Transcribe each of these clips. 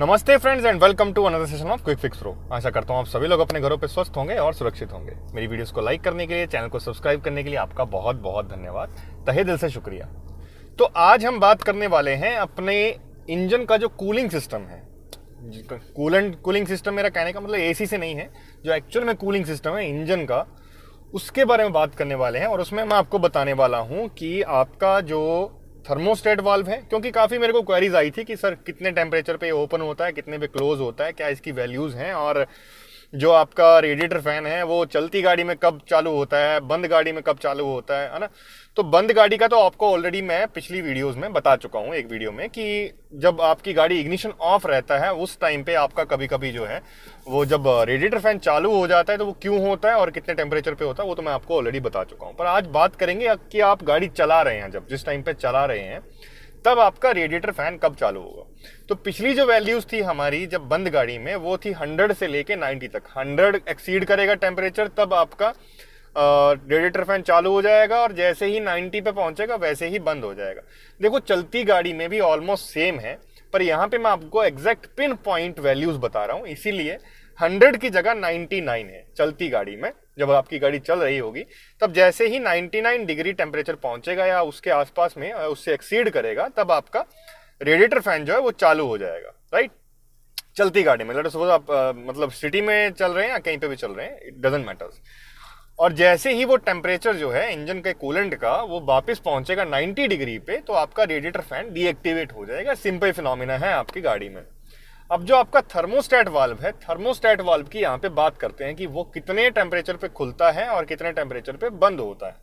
नमस्ते friends and welcome to another session of quick fix pro आशा करता हूँ आप सभी लोग अपने घरों पे स्वस्थ होंगे और सुरक्षित होंगे मेरी वीडियोस को लाइक करने के लिए चैनल को सब्सक्राइब करने के लिए आपका बहुत बहुत धन्यवाद तहे दिल से शुक्रिया तो आज हम बात करने वाले हैं अपने इंजन का जो कूलिंग सिस्टम है कूलेंट कूलिंग सिस्टम मेरा कहने का मतलब ए से नहीं है जो एक्चुअल में कूलिंग सिस्टम है इंजन का उसके बारे में बात करने वाले हैं और उसमें मैं आपको बताने वाला हूँ कि आपका जो थर्मोस्टेट वाल्व है क्योंकि काफ़ी मेरे को क्वेरीज आई थी कि सर कितने टेम्परेचर पे ये ओपन होता है कितने पे क्लोज होता है क्या इसकी वैल्यूज़ हैं और जो आपका रेडिएटर फैन है वो चलती गाड़ी में कब चालू होता है बंद गाड़ी में कब चालू होता है है ना तो बंद गाड़ी का तो आपको ऑलरेडी मैं पिछली वीडियोस में बता चुका हूँ एक वीडियो में कि जब आपकी गाड़ी इग्निशन ऑफ रहता है उस टाइम पे आपका कभी कभी जो है वो जब रेडिएटर uh, फैन चालू हो जाता है तो वो क्यों होता है और कितने टेम्परेचर पे होता है वो तो मैं आपको ऑलरेडी बता चुका हूँ पर आज बात करेंगे कि आप गाड़ी चला रहे हैं जब जिस टाइम पे चला रहे हैं तब आपका रेडिएटर फैन कब चालू होगा तो पिछली जो वैल्यूज थी हमारी जब बंद गाड़ी में वो थी 100 से लेके 90 तक 100 एक्सीड करेगा टेम्परेचर तब आपका रेडिएटर फैन चालू हो जाएगा और जैसे ही 90 पे पहुंचेगा वैसे ही बंद हो जाएगा देखो चलती गाड़ी में भी ऑलमोस्ट सेम है पर यहाँ पे मैं आपको एग्जैक्ट पिन पॉइंट वैल्यूज बता रहा हूँ इसीलिए हंड्रेड की जगह नाइन्टी नाइन है चलती गाड़ी में जब आपकी गाड़ी चल रही होगी तब जैसे ही नाइन्टी नाइन डिग्री टेम्परेचर पहुंचेगा या उसके आसपास में उससे एक्सीड करेगा तब आपका रेडिएटर फैन जो है वो चालू हो जाएगा राइट चलती गाड़ी में लेट सपोज आप मतलब सिटी में चल रहे हैं या कहीं पे भी चल रहे हैं इट डजेंट मैटर्स और जैसे ही वो टेम्परेचर जो है इंजन के कूलेंट का वो वापस पहुंचेगा 90 डिग्री पे तो आपका रेडिएटर फैन डीएक्टिवेट हो जाएगा सिंपल फिनोमिना है आपकी गाड़ी में अब जो आपका थर्मोस्टेट वाल्व है थर्मोस्टेट वाल्व की यहाँ पे बात करते हैं कि वो कितने टेम्परेचर पे खुलता है और कितने टेम्परेचर पे बंद होता है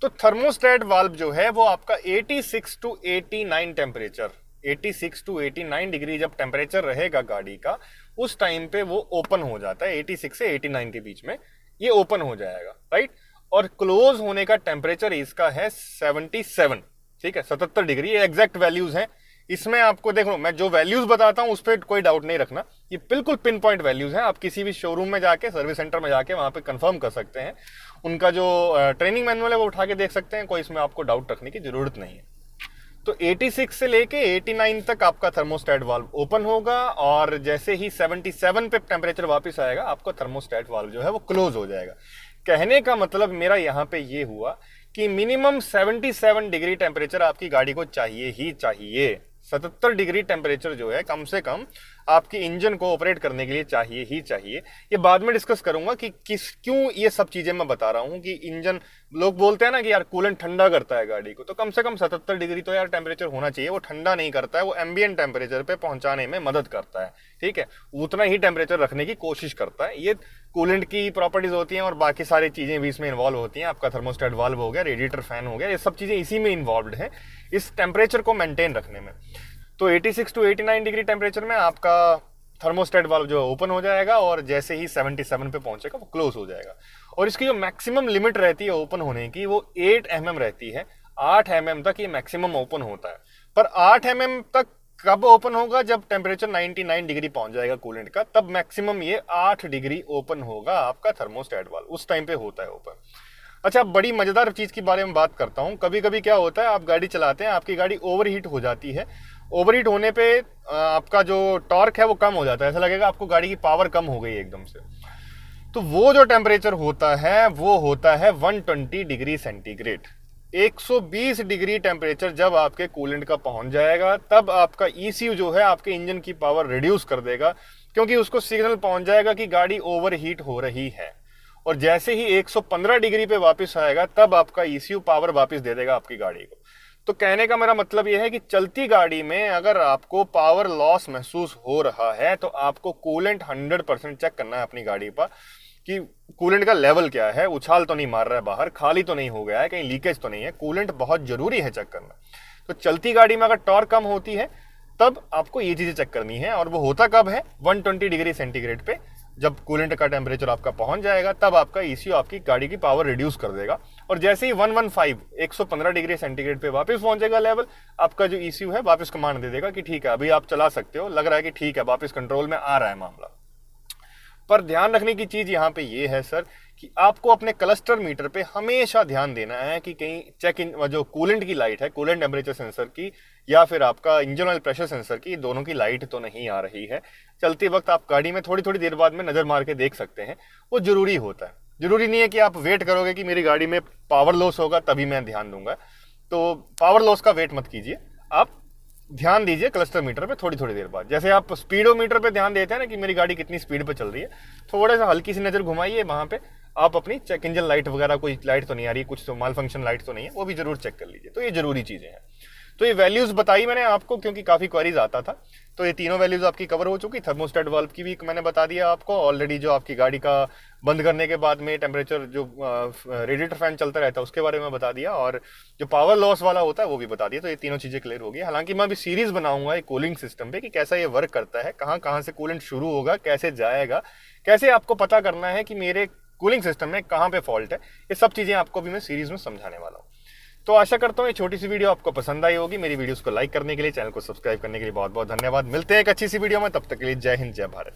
तो थर्मोस्टेट वाल्व जो है वो आपका 86 to 89 temperature eighty to 89 degree जब टेम्परेचर रहेगा गाड़ी का उस टाइम पे वो ओपन हो जाता है एटी से एटी के बीच में ये ओपन हो जाएगा राइट और क्लोज होने का टेम्परेचर इसका है सेवनटी ठीक है सतहत्तर डिग्री ये एग्जैक्ट वैल्यूज हैं इसमें आपको देखो मैं जो वैल्यूज बताता हूँ उस पर कोई डाउट नहीं रखना ये बिल्कुल पिन पॉइंट वैल्यूज हैं आप किसी भी शोरूम में जाके सर्विस सेंटर में जाके वहां पे कंफर्म कर सकते हैं उनका जो ट्रेनिंग मैनुअल है वो उठा के देख सकते हैं कोई इसमें आपको डाउट रखने की जरूरत नहीं है तो 86 से लेके 89 तक आपका थर्मोस्टेट वाल्व ओपन होगा और जैसे ही 77 पे टेम्परेचर वापस आएगा आपका थर्मोस्टेट वाल्व जो है वो क्लोज हो जाएगा कहने का मतलब मेरा यहाँ पे ये हुआ कि मिनिमम 77 डिग्री टेम्परेचर आपकी गाड़ी को चाहिए ही चाहिए सतहत्तर डिग्री टेम्परेचर जो है कम से कम आपकी इंजन को ऑपरेट करने के लिए चाहिए ही चाहिए ये बाद में डिस्कस करूंगा कि किस क्यों ये सब चीज़ें मैं बता रहा हूँ कि इंजन लोग बोलते हैं ना कि यार कूलेंट ठंडा करता है गाड़ी को तो कम से कम सतहत्तर डिग्री तो यार टेम्परेचर होना चाहिए वो ठंडा नहीं करता है वो एम्बियन टेम्परेचर पर पहुंचाने में मदद करता है ठीक है उतना ही टेम्परेचर रखने की कोशिश करता है ये कूलेंट की प्रॉपर्टीज़ होती हैं और बाकी सारी चीज़ें भी इसमें इन्वॉल्व होती हैं आपका थर्मोस्टेट वाल्व हो गया रेडिएटर फैन हो गया ये सब चीज़ें इसी में इन्वॉल्व हैं इस टेम्परेचर को मेंटेन रखने में तो 86 टू 89 डिग्री टेम्परेचर में आपका थर्मोस्टेट वाल्व जो है ओपन हो जाएगा और जैसे ही 77 पे पहुंचेगा वो क्लोज हो जाएगा और इसकी जो मैक्सिमम लिमिट रहती है ओपन होने की वो 8 एम mm रहती है 8 एम mm तक ये मैक्सिमम ओपन होता है पर 8 एम mm तक कब ओपन होगा जब टेम्परेचर 99 डिग्री पहुंच जाएगा कूलेंट का तब मैक्सिमम ये 8 डिग्री ओपन होगा आपका थर्मोस्टेट वाल उस टाइम पे होता है ओपन अच्छा बड़ी मज़ेदार चीज़ के बारे में बात करता हूँ कभी कभी क्या होता है आप गाड़ी चलाते हैं आपकी गाड़ी ओवर हीट हो जाती है ओवर हीट होने पे आपका जो टॉर्क है वो कम हो जाता है ऐसा लगेगा आपको गाड़ी की पावर कम हो गई एकदम से तो वो जो टेम्परेचर होता है वो होता है 120 डिग्री सेंटीग्रेड 120 डिग्री टेम्परेचर जब आपके कूलेंट का पहुंच जाएगा तब आपका ईसीयू e जो है आपके इंजन की पावर रिड्यूस कर देगा क्योंकि उसको सिग्नल पहुंच जाएगा कि गाड़ी ओवर हीट हो रही है और जैसे ही 115 डिग्री पे वापस आएगा तब आपका ईसीयू e पावर वापस दे देगा आपकी गाड़ी को तो कहने का मेरा मतलब यह है कि चलती गाड़ी में अगर आपको पावर लॉस महसूस हो रहा है तो आपको कूलेंट हंड्रेड परसेंट चेक करना है अपनी गाड़ी पर कि कूलेंट का लेवल क्या है उछाल तो नहीं मार रहा है बाहर खाली तो नहीं हो गया है कहीं लीकेज तो नहीं है कूलेंट बहुत ज़रूरी है चेक करना तो चलती गाड़ी में अगर टॉर्क कम होती है तब आपको ये चीज़ें चेक करनी है और वो होता कब है 120 डिग्री सेंटीग्रेड पे जब कूलेंट का टेम्परेचर आपका पहुंच जाएगा तब आपका ई e आपकी गाड़ी की पावर रिड्यूस कर देगा और जैसे ही 115 115 डिग्री सेंटीग्रेड पे वापस पहुंचेगा लेवल आपका जो ई है वापस कमांड दे देगा कि ठीक है अभी आप चला सकते हो लग रहा है कि ठीक है वापस कंट्रोल में आ रहा है मामला पर ध्यान रखने की चीज़ यहाँ पे ये है सर कि आपको अपने क्लस्टर मीटर पे हमेशा ध्यान देना है कि कहीं चेक इन जो कूलेंट की लाइट है कूलेंट टेम्परेचर सेंसर की या फिर आपका इंजन ऑयल प्रेशर सेंसर की दोनों की लाइट तो नहीं आ रही है चलते वक्त आप गाड़ी में थोड़ी थोड़ी देर बाद में नज़र मार के देख सकते हैं वो ज़रूरी होता है जरूरी नहीं है कि आप वेट करोगे कि मेरी गाड़ी में पावर लॉस होगा तभी मैं ध्यान दूंगा तो पावर लॉस का वेट मत कीजिए आप ध्यान दीजिए क्लस्टर मीटर पे थोड़ी थोड़ी देर बाद जैसे आप स्पीडोमीटर पे ध्यान देते हैं ना कि मेरी गाड़ी कितनी स्पीड पे चल रही है थोड़ा सा हल्की सी नज़र घुमाइए वहाँ पे आप अपनी चेक इंजन लाइट वगैरह कोई लाइट तो नहीं आ रही कुछ तो माल फंक्शन लाइट तो नहीं है वो भी जरूर चेक कर लीजिए तो ये जरूरी चीज़ें हैं तो ये वैल्यूज बताई मैंने आपको क्योंकि काफी क्वेरीज आता था तो ये तीनों वैल्यूज आपकी कवर हो चुकी थर्मोस्टेट वाल्व की भी मैंने बता दिया आपको ऑलरेडी जो आपकी गाड़ी का बंद करने के बाद में टेम्परेचर जो रेडिएटर फैन चलता रहता है उसके बारे में बता दिया और जो पावर लॉस वाला होता है वो भी बता दिया तो ये तीनों चीज़ें क्लियर होगी हालांकि मैं अभी सीरीज बनाऊंगा एक कूलिंग सिस्टम पे कि कैसा ये वर्क करता है कहाँ कहाँ से कूलेंट शुरू होगा कैसे जाएगा कैसे आपको पता करना है कि मेरे कूलिंग सिस्टम में कहाँ पे फॉल्ट है ये सब चीज़ें आपको भी मैं सीरीज में समझाने वाला हूँ तो आशा करता हूँ ये छोटी सी वीडियो आपको पसंद आई होगी मेरी वीडियोस को लाइक करने के लिए चैनल को सब्सक्राइब करने के लिए बहुत बहुत धन्यवाद मिलते हैं एक अच्छी सी वीडियो में तब तक के लिए जय हिंद जय भारत